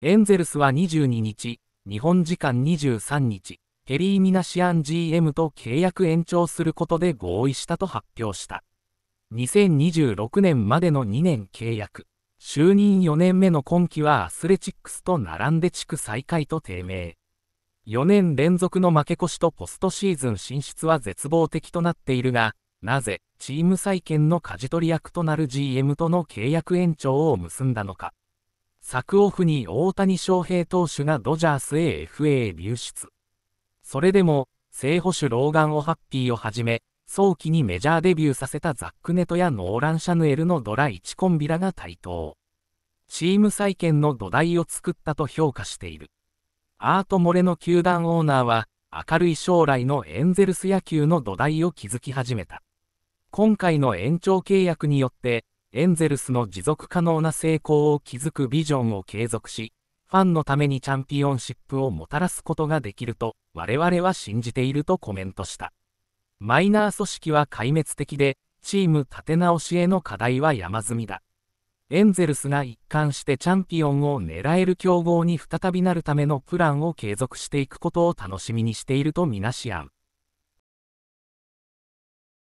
エンゼルスは22日、日本時間23日、ケリー・ミナシアン GM と契約延長することで合意したと発表した。2026年までの2年契約。就任4年目の今季はアスレチックスと並んで地区最下位と低迷。4年連続の負け越しとポストシーズン進出は絶望的となっているが、なぜ、チーム再建の舵取り役となる GM との契約延長を結んだのか。昨オフに大谷翔平投手がドジャースへ FA 流出。それでも、正捕手ローガン・オハッピーをはじめ、早期にメジャーデビューさせたザック・ネトやノーラン・シャヌエルのドラ1コンビらが台頭。チーム再建の土台を作ったと評価している。アート・モレの球団オーナーは、明るい将来のエンゼルス野球の土台を築き始めた。今回の延長契約によって、エンゼルスの持続可能な成功を築くビジョンを継続し、ファンのためにチャンピオンシップをもたらすことができると、我々は信じているとコメントした。マイナー組織は壊滅的で、チーム立て直しへの課題は山積みだ。エンゼルスが一貫してチャンピオンを狙える競合に再びなるためのプランを継続していくことを楽しみにしているとみなし案。